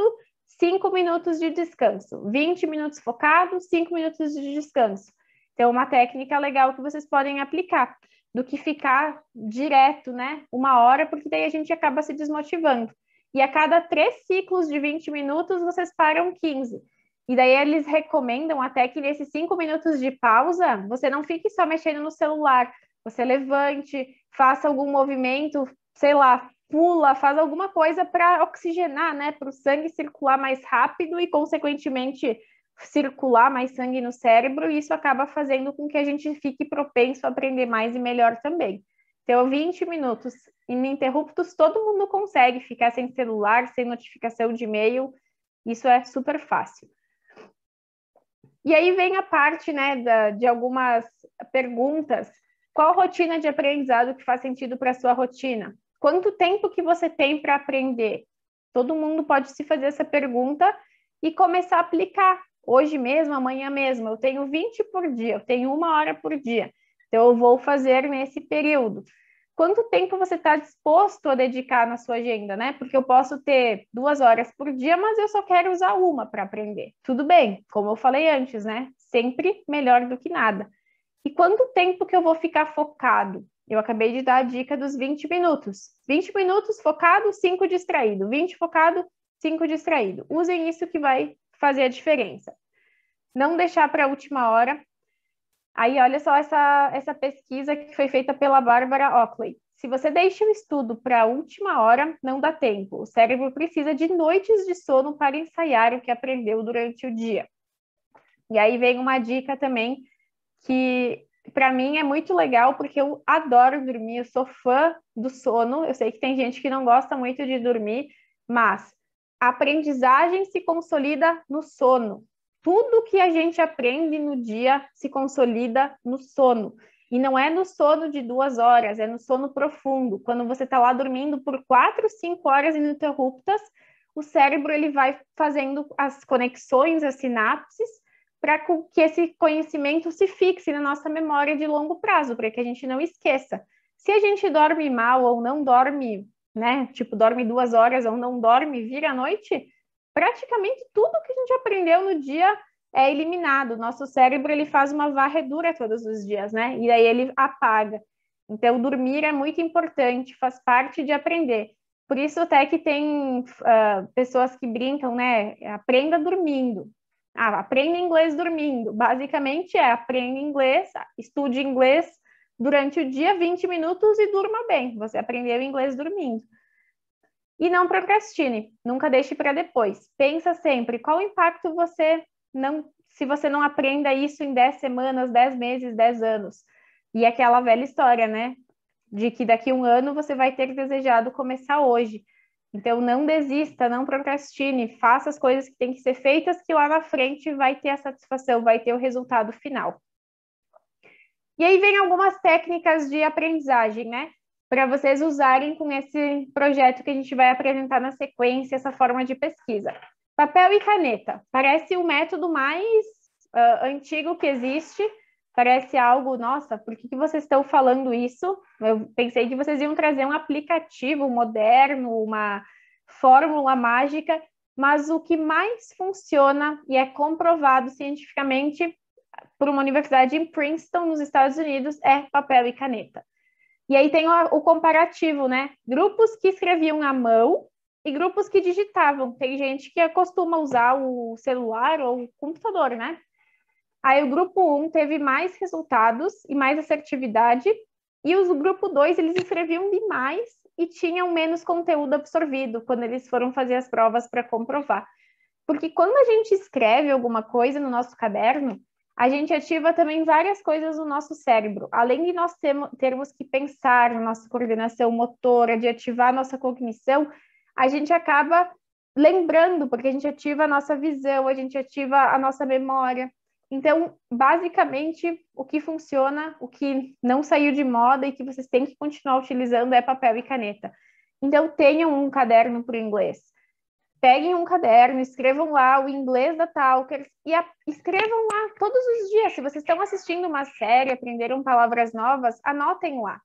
5 minutos de descanso. 20 minutos focado, 5 minutos de descanso. Então, uma técnica legal que vocês podem aplicar, do que ficar direto, né? Uma hora, porque daí a gente acaba se desmotivando. E a cada três ciclos de 20 minutos, vocês param 15. E daí eles recomendam até que nesses cinco minutos de pausa, você não fique só mexendo no celular, você levante, faça algum movimento, sei lá, pula, faz alguma coisa para oxigenar, né? Para o sangue circular mais rápido e, consequentemente, circular mais sangue no cérebro, e isso acaba fazendo com que a gente fique propenso a aprender mais e melhor também. Então, 20 minutos ininterruptos, todo mundo consegue ficar sem celular, sem notificação de e-mail, isso é super fácil. E aí vem a parte né, da, de algumas perguntas qual rotina de aprendizado que faz sentido para a sua rotina? Quanto tempo que você tem para aprender? Todo mundo pode se fazer essa pergunta e começar a aplicar hoje mesmo, amanhã mesmo. Eu tenho 20 por dia, eu tenho uma hora por dia. Então, eu vou fazer nesse período. Quanto tempo você está disposto a dedicar na sua agenda, né? Porque eu posso ter duas horas por dia, mas eu só quero usar uma para aprender. Tudo bem, como eu falei antes, né? Sempre melhor do que nada. E quanto tempo que eu vou ficar focado? Eu acabei de dar a dica dos 20 minutos. 20 minutos focado, 5 distraído. 20 focado, 5 distraído. Usem isso que vai fazer a diferença. Não deixar para a última hora. Aí, olha só essa, essa pesquisa que foi feita pela Bárbara Ockley. Se você deixa o estudo para a última hora, não dá tempo. O cérebro precisa de noites de sono para ensaiar o que aprendeu durante o dia. E aí vem uma dica também que para mim é muito legal porque eu adoro dormir, eu sou fã do sono. Eu sei que tem gente que não gosta muito de dormir, mas a aprendizagem se consolida no sono. Tudo que a gente aprende no dia se consolida no sono. E não é no sono de duas horas, é no sono profundo. Quando você está lá dormindo por quatro, cinco horas ininterruptas, o cérebro ele vai fazendo as conexões, as sinapses, para que esse conhecimento se fixe na nossa memória de longo prazo, para que a gente não esqueça. Se a gente dorme mal ou não dorme, né? Tipo, dorme duas horas ou não dorme, vira à noite, praticamente tudo que a gente aprendeu no dia é eliminado. Nosso cérebro ele faz uma varredura todos os dias, né? E aí ele apaga. Então, dormir é muito importante, faz parte de aprender. Por isso até que tem uh, pessoas que brincam, né? Aprenda dormindo. Ah, aprenda inglês dormindo. Basicamente é aprenda inglês, estude inglês durante o dia 20 minutos e durma bem. Você aprendeu inglês dormindo. E não procrastine, nunca deixe para depois. Pensa sempre qual impacto você não se você não aprenda isso em 10 semanas, 10 meses, 10 anos. E aquela velha história, né? De que daqui a um ano você vai ter desejado começar hoje. Então, não desista, não procrastine, faça as coisas que têm que ser feitas, que lá na frente vai ter a satisfação, vai ter o resultado final. E aí vem algumas técnicas de aprendizagem, né? Para vocês usarem com esse projeto que a gente vai apresentar na sequência, essa forma de pesquisa. Papel e caneta. Parece o método mais uh, antigo que existe, Parece algo, nossa, por que, que vocês estão falando isso? Eu pensei que vocês iam trazer um aplicativo moderno, uma fórmula mágica, mas o que mais funciona e é comprovado cientificamente por uma universidade em Princeton, nos Estados Unidos, é papel e caneta. E aí tem o, comparativo, né? Grupos que escreviam à mão e grupos que digitavam. Tem gente que acostuma usar o celular ou o computador, né? Aí o grupo 1 teve mais resultados e mais assertividade, e os grupo 2 eles escreviam demais e tinham menos conteúdo absorvido quando eles foram fazer as provas para comprovar. Porque quando a gente escreve alguma coisa no nosso caderno, a gente ativa também várias coisas no nosso cérebro. Além de nós termos que pensar na nossa coordenação motora, de ativar nossa cognição, a gente acaba lembrando, porque a gente ativa a nossa visão, a gente ativa a nossa memória. Então, basicamente, o que funciona, o que não saiu de moda e que vocês têm que continuar utilizando é papel e caneta. Então, tenham um caderno para o inglês. Peguem um caderno, escrevam lá o inglês da Talkers e a... escrevam lá todos os dias. Se vocês estão assistindo uma série, aprenderam palavras novas, anotem lá.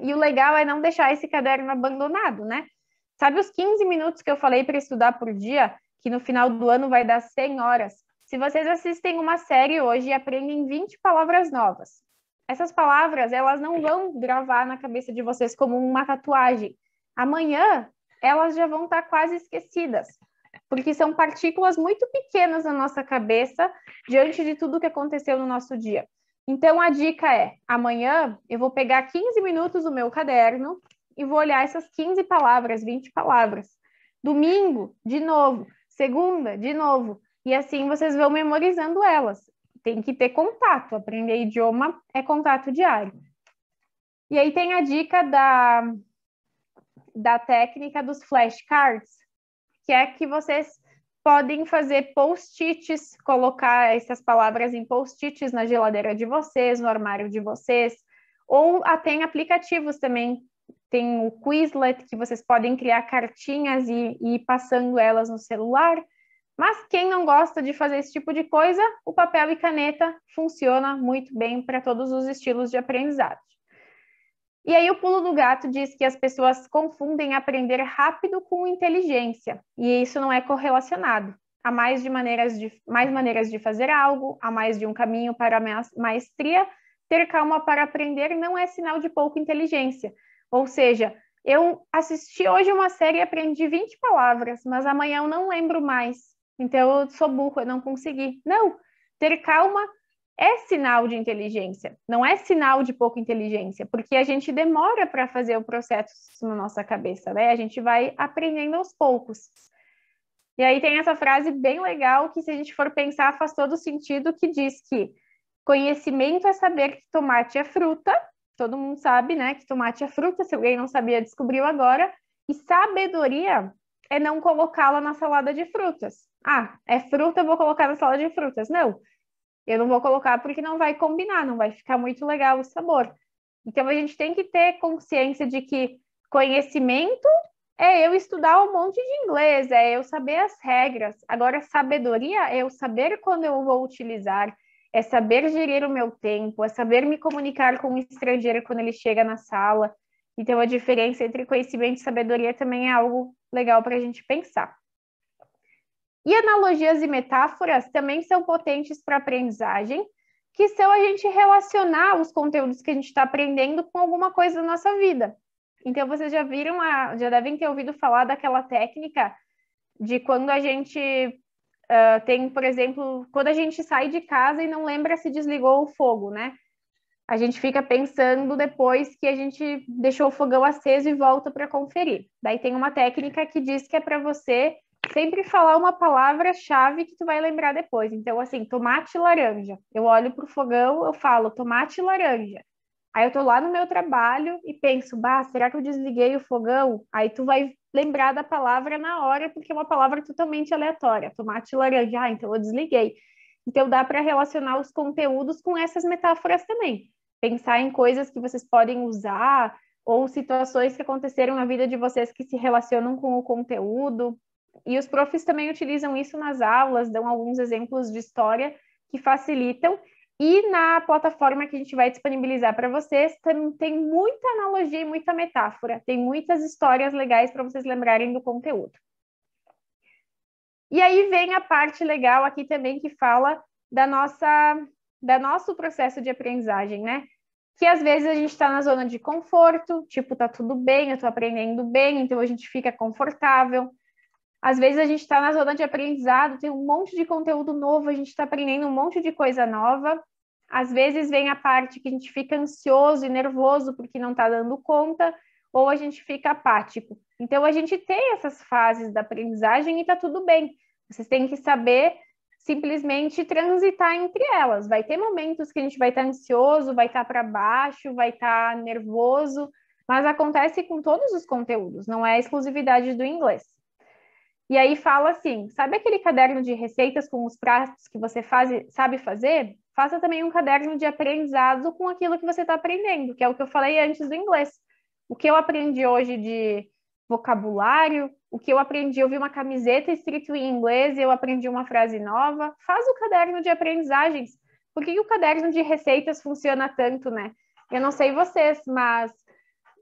E o legal é não deixar esse caderno abandonado, né? Sabe os 15 minutos que eu falei para estudar por dia, que no final do ano vai dar 100 horas? Se vocês assistem uma série hoje e aprendem 20 palavras novas, essas palavras elas não vão gravar na cabeça de vocês como uma tatuagem. Amanhã elas já vão estar quase esquecidas, porque são partículas muito pequenas na nossa cabeça diante de tudo que aconteceu no nosso dia. Então a dica é: amanhã eu vou pegar 15 minutos do meu caderno e vou olhar essas 15 palavras, 20 palavras. Domingo, de novo. Segunda, de novo e assim vocês vão memorizando elas. Tem que ter contato, aprender idioma é contato diário. E aí tem a dica da, da técnica dos flashcards, que é que vocês podem fazer post-its, colocar essas palavras em post-its na geladeira de vocês, no armário de vocês, ou tem aplicativos também. Tem o Quizlet, que vocês podem criar cartinhas e, e ir passando elas no celular. Mas quem não gosta de fazer esse tipo de coisa, o papel e caneta funciona muito bem para todos os estilos de aprendizado. E aí o pulo do gato diz que as pessoas confundem aprender rápido com inteligência, e isso não é correlacionado. Há mais, de maneiras de, mais maneiras de fazer algo, há mais de um caminho para a maestria. Ter calma para aprender não é sinal de pouca inteligência. Ou seja, eu assisti hoje uma série e aprendi 20 palavras, mas amanhã eu não lembro mais. Então, eu sou burro, eu não consegui. Não, ter calma é sinal de inteligência, não é sinal de pouca inteligência, porque a gente demora para fazer o processo na nossa cabeça, né? A gente vai aprendendo aos poucos. E aí tem essa frase bem legal que, se a gente for pensar, faz todo sentido, que diz que conhecimento é saber que tomate é fruta, todo mundo sabe, né, que tomate é fruta, se alguém não sabia, descobriu agora, e sabedoria é não colocá-la na salada de frutas. Ah, é fruta, vou colocar na salada de frutas. Não, eu não vou colocar porque não vai combinar, não vai ficar muito legal o sabor. Então a gente tem que ter consciência de que conhecimento é eu estudar um monte de inglês, é eu saber as regras. Agora, sabedoria é eu saber quando eu vou utilizar, é saber gerir o meu tempo, é saber me comunicar com o estrangeiro quando ele chega na sala. Então, a diferença entre conhecimento e sabedoria também é algo legal para a gente pensar. E analogias e metáforas também são potentes para aprendizagem, que são a gente relacionar os conteúdos que a gente está aprendendo com alguma coisa da nossa vida. Então vocês já viram, a, já devem ter ouvido falar daquela técnica de quando a gente uh, tem, por exemplo, quando a gente sai de casa e não lembra se desligou o fogo, né? a gente fica pensando depois que a gente deixou o fogão aceso e volta para conferir. Daí tem uma técnica que diz que é para você sempre falar uma palavra-chave que tu vai lembrar depois. Então, assim, tomate e laranja. Eu olho para o fogão, eu falo tomate e laranja. Aí eu tô lá no meu trabalho e penso, bah, será que eu desliguei o fogão? Aí tu vai lembrar da palavra na hora, porque é uma palavra totalmente aleatória. Tomate e laranja, ah, então eu desliguei. Então dá para relacionar os conteúdos com essas metáforas também pensar em coisas que vocês podem usar ou situações que aconteceram na vida de vocês que se relacionam com o conteúdo. E os profs também utilizam isso nas aulas, dão alguns exemplos de história que facilitam. E na plataforma que a gente vai disponibilizar para vocês, tem, tem muita analogia e muita metáfora, tem muitas histórias legais para vocês lembrarem do conteúdo. E aí vem a parte legal aqui também que fala da nossa do nosso processo de aprendizagem, né? Que às vezes a gente está na zona de conforto, tipo, tá tudo bem, eu tô aprendendo bem, então a gente fica confortável. Às vezes a gente está na zona de aprendizado, tem um monte de conteúdo novo, a gente está aprendendo um monte de coisa nova. Às vezes vem a parte que a gente fica ansioso e nervoso porque não está dando conta, ou a gente fica apático. Então a gente tem essas fases da aprendizagem e está tudo bem. Vocês têm que saber simplesmente transitar entre elas. Vai ter momentos que a gente vai estar tá ansioso, vai estar tá para baixo, vai estar tá nervoso, mas acontece com todos os conteúdos, não é exclusividade do inglês. E aí fala assim: sabe aquele caderno de receitas com os pratos que você faz, sabe fazer? Faça também um caderno de aprendizado com aquilo que você está aprendendo, que é o que eu falei antes do inglês. O que eu aprendi hoje de vocabulário, o que eu aprendi, eu vi uma camiseta escrita em inglês e eu aprendi uma frase nova. Faz o caderno de aprendizagens. Por que o caderno de receitas funciona tanto, né? Eu não sei vocês, mas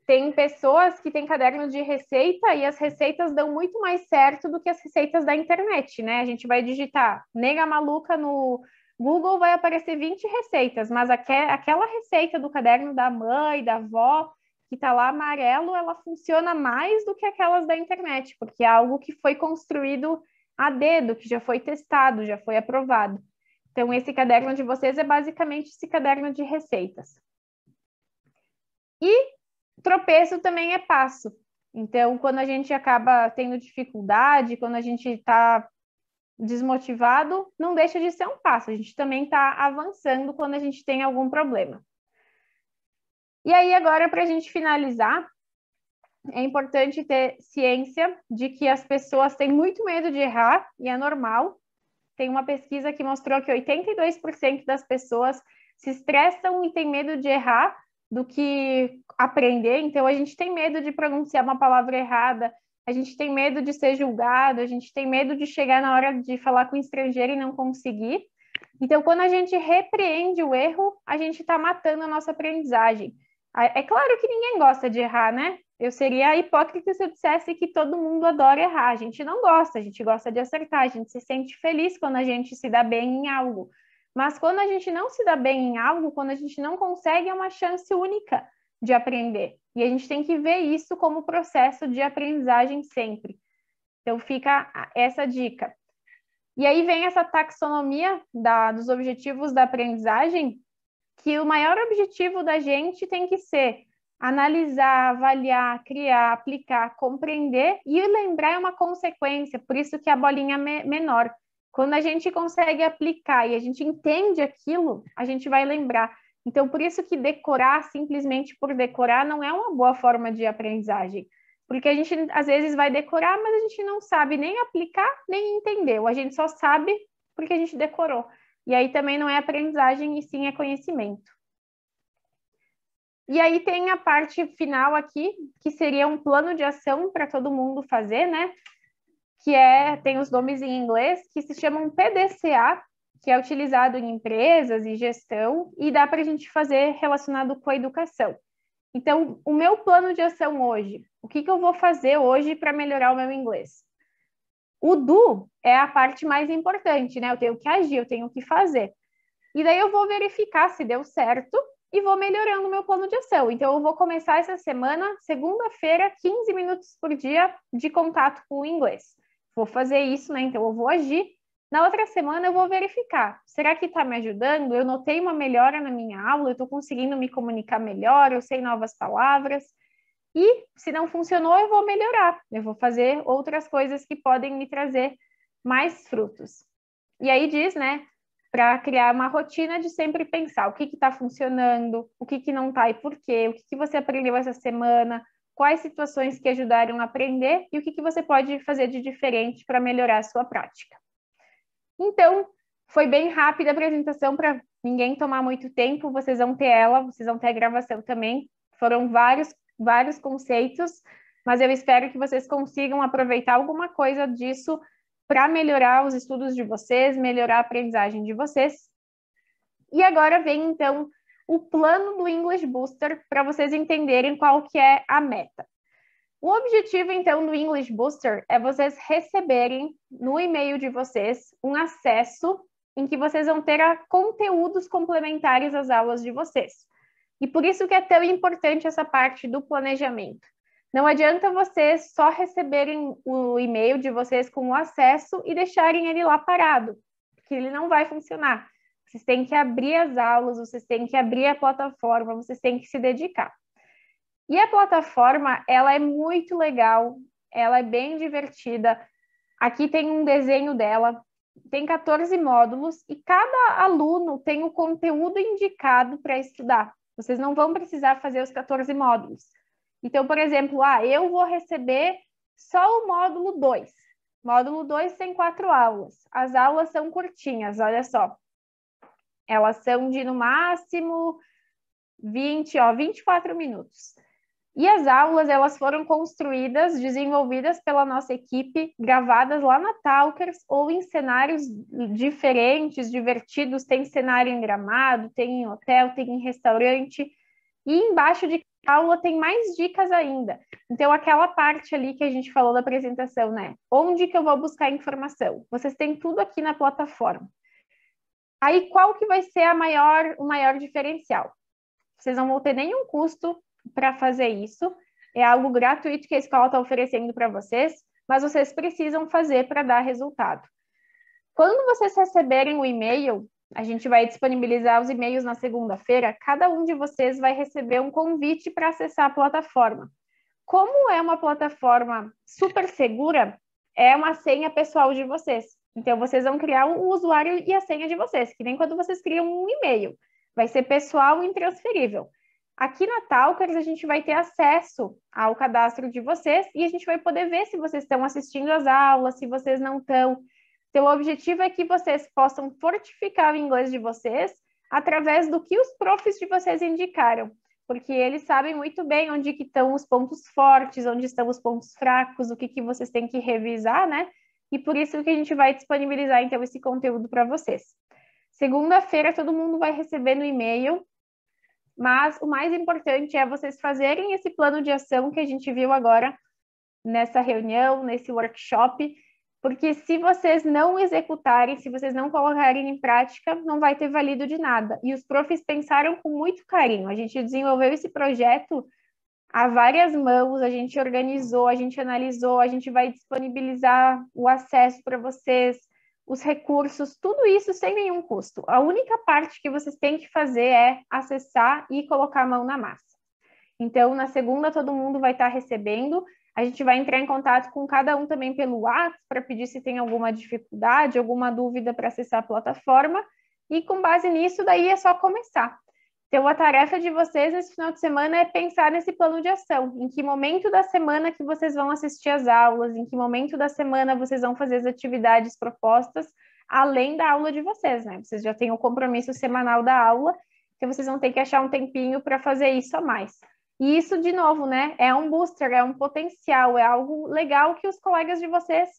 tem pessoas que têm caderno de receita e as receitas dão muito mais certo do que as receitas da internet, né? A gente vai digitar nega maluca no Google, vai aparecer 20 receitas, mas aqua, aquela receita do caderno da mãe, da avó, que está lá amarelo, ela funciona mais do que aquelas da internet, porque é algo que foi construído a dedo, que já foi testado, já foi aprovado. Então, esse caderno de vocês é basicamente esse caderno de receitas. E tropeço também é passo. Então, quando a gente acaba tendo dificuldade, quando a gente está desmotivado, não deixa de ser um passo. A gente também está avançando quando a gente tem algum problema. E aí, agora, para a gente finalizar, é importante ter ciência de que as pessoas têm muito medo de errar e é normal. Tem uma pesquisa que mostrou que 82% das pessoas se estressam e têm medo de errar do que aprender. Então, a gente tem medo de pronunciar uma palavra errada, a gente tem medo de ser julgado, a gente tem medo de chegar na hora de falar com um estrangeiro e não conseguir. Então, quando a gente repreende o erro, a gente está matando a nossa aprendizagem. Ah, é claro que ninguém gosta de errar, né? Eu seria hipócrita se eu dissesse que todo mundo adora errar. A gente não gosta, a gente gosta de acertar, a gente se sente feliz quando a gente se dá bem em algo. Mas quando a gente não se dá bem em algo, quando a gente não consegue, é uma chance única de aprender. E a gente tem que ver isso como processo de aprendizagem sempre. Então fica essa dica. E aí vem essa taxonomia da, dos objetivos da aprendizagem, que o maior objetivo da gente tem que ser analisar, avaliar, criar, aplicar, compreender e lembrar é uma consequência, por isso que a bolinha é menor. Quando a gente consegue aplicar e a gente entende aquilo, a gente vai lembrar. Então, por isso que decorar simplesmente por decorar não é uma boa forma de aprendizagem. Porque a gente às vezes vai decorar, mas a gente não sabe nem aplicar, nem entender. Ou a gente só sabe porque a gente decorou. E aí também não é aprendizagem, e sim é conhecimento. E aí tem a parte final aqui, que seria um plano de ação para todo mundo fazer, né? Que é, tem os nomes em inglês, que se chamam PDCA, que é utilizado em empresas e gestão, e dá para a gente fazer relacionado com a educação. Então, o meu plano de ação hoje, o que, que eu vou fazer hoje para melhorar o meu inglês? O do é a parte mais importante, né? Eu tenho que agir, eu tenho que fazer. E daí eu vou verificar se deu certo e vou melhorando o meu plano de ação. Então, eu vou começar essa semana, segunda-feira, 15 minutos por dia de contato com o inglês. Vou fazer isso, né? Então, eu vou agir. Na outra semana, eu vou verificar. Será que está me ajudando? Eu notei uma melhora na minha aula, eu estou conseguindo me comunicar melhor, eu sei novas palavras. E se não funcionou, eu vou melhorar, eu vou fazer outras coisas que podem me trazer mais frutos. E aí diz, né, para criar uma rotina de sempre pensar o que está funcionando, o que, que não está e por quê, o que, que você aprendeu essa semana, quais situações que ajudaram a aprender e o que, que você pode fazer de diferente para melhorar a sua prática. Então, foi bem rápida a apresentação para ninguém tomar muito tempo, vocês vão ter ela, vocês vão ter a gravação também. Foram vários vários conceitos, mas eu espero que vocês consigam aproveitar alguma coisa disso para melhorar os estudos de vocês, melhorar a aprendizagem de vocês. E agora vem então o plano do English Booster para vocês entenderem qual que é a meta. O objetivo então do English Booster é vocês receberem no e-mail de vocês um acesso em que vocês vão ter conteúdos complementares às aulas de vocês. E por isso que é tão importante essa parte do planejamento. Não adianta vocês só receberem o e-mail de vocês com o acesso e deixarem ele lá parado, porque ele não vai funcionar. Vocês têm que abrir as aulas, vocês têm que abrir a plataforma, vocês têm que se dedicar. E a plataforma, ela é muito legal, ela é bem divertida. Aqui tem um desenho dela, tem 14 módulos e cada aluno tem o conteúdo indicado para estudar. Vocês não vão precisar fazer os 14 módulos. Então, por exemplo, ah, eu vou receber só o módulo 2. Módulo 2 tem quatro aulas. As aulas são curtinhas, olha só. Elas são de, no máximo, 20, ó, 24 minutos. E as aulas, elas foram construídas, desenvolvidas pela nossa equipe, gravadas lá na Talkers ou em cenários diferentes, divertidos. Tem cenário em gramado, tem em hotel, tem em restaurante. E embaixo de aula tem mais dicas ainda. Então, aquela parte ali que a gente falou da apresentação, né? Onde que eu vou buscar informação? Vocês têm tudo aqui na plataforma. Aí, qual que vai ser a maior, o maior diferencial? Vocês não vão ter nenhum custo para fazer isso. É algo gratuito que a escola está oferecendo para vocês, mas vocês precisam fazer para dar resultado. Quando vocês receberem o e-mail, a gente vai disponibilizar os e-mails na segunda-feira. Cada um de vocês vai receber um convite para acessar a plataforma. Como é uma plataforma super segura, é uma senha pessoal de vocês. Então, vocês vão criar o usuário e a senha de vocês, que nem quando vocês criam um e-mail. Vai ser pessoal e intransferível. Aqui na Talkers a gente vai ter acesso ao cadastro de vocês e a gente vai poder ver se vocês estão assistindo às aulas, se vocês não estão. Então, o objetivo é que vocês possam fortificar o inglês de vocês através do que os profs de vocês indicaram, porque eles sabem muito bem onde que estão os pontos fortes, onde estão os pontos fracos, o que, que vocês têm que revisar, né? E por isso que a gente vai disponibilizar, então, esse conteúdo para vocês. Segunda-feira, todo mundo vai receber no e-mail mas o mais importante é vocês fazerem esse plano de ação que a gente viu agora nessa reunião, nesse workshop, porque se vocês não executarem, se vocês não colocarem em prática, não vai ter valido de nada. E os profs pensaram com muito carinho. A gente desenvolveu esse projeto a várias mãos, a gente organizou, a gente analisou, a gente vai disponibilizar o acesso para vocês, os recursos, tudo isso sem nenhum custo. A única parte que vocês têm que fazer é acessar e colocar a mão na massa. Então, na segunda, todo mundo vai estar recebendo. A gente vai entrar em contato com cada um também pelo WhatsApp para pedir se tem alguma dificuldade, alguma dúvida para acessar a plataforma. E com base nisso, daí é só começar. Então, a tarefa de vocês nesse final de semana é pensar nesse plano de ação. Em que momento da semana que vocês vão assistir às aulas, em que momento da semana vocês vão fazer as atividades propostas, além da aula de vocês, né? Vocês já têm o compromisso semanal da aula, então vocês vão ter que achar um tempinho para fazer isso a mais. E isso, de novo, né? É um booster, é um potencial, é algo legal que os colegas de vocês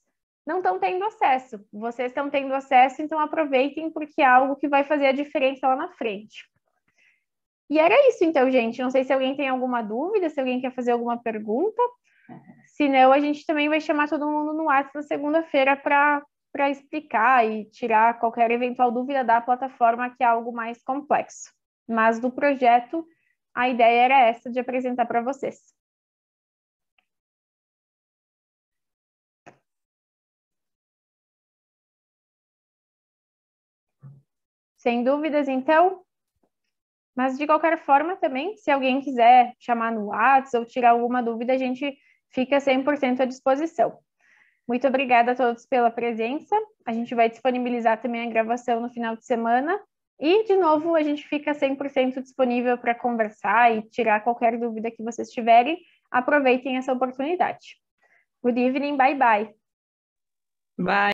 não estão tendo acesso. Vocês estão tendo acesso, então aproveitem, porque é algo que vai fazer a diferença lá na frente. E era isso, então, gente. Não sei se alguém tem alguma dúvida, se alguém quer fazer alguma pergunta. Se não, a gente também vai chamar todo mundo no WhatsApp na segunda-feira para explicar e tirar qualquer eventual dúvida da plataforma, que é algo mais complexo. Mas do projeto, a ideia era essa de apresentar para vocês. Sem dúvidas, então? Mas, de qualquer forma, também, se alguém quiser chamar no WhatsApp ou tirar alguma dúvida, a gente fica 100% à disposição. Muito obrigada a todos pela presença. A gente vai disponibilizar também a gravação no final de semana. E, de novo, a gente fica 100% disponível para conversar e tirar qualquer dúvida que vocês tiverem. Aproveitem essa oportunidade. Good evening, bye bye. Bye.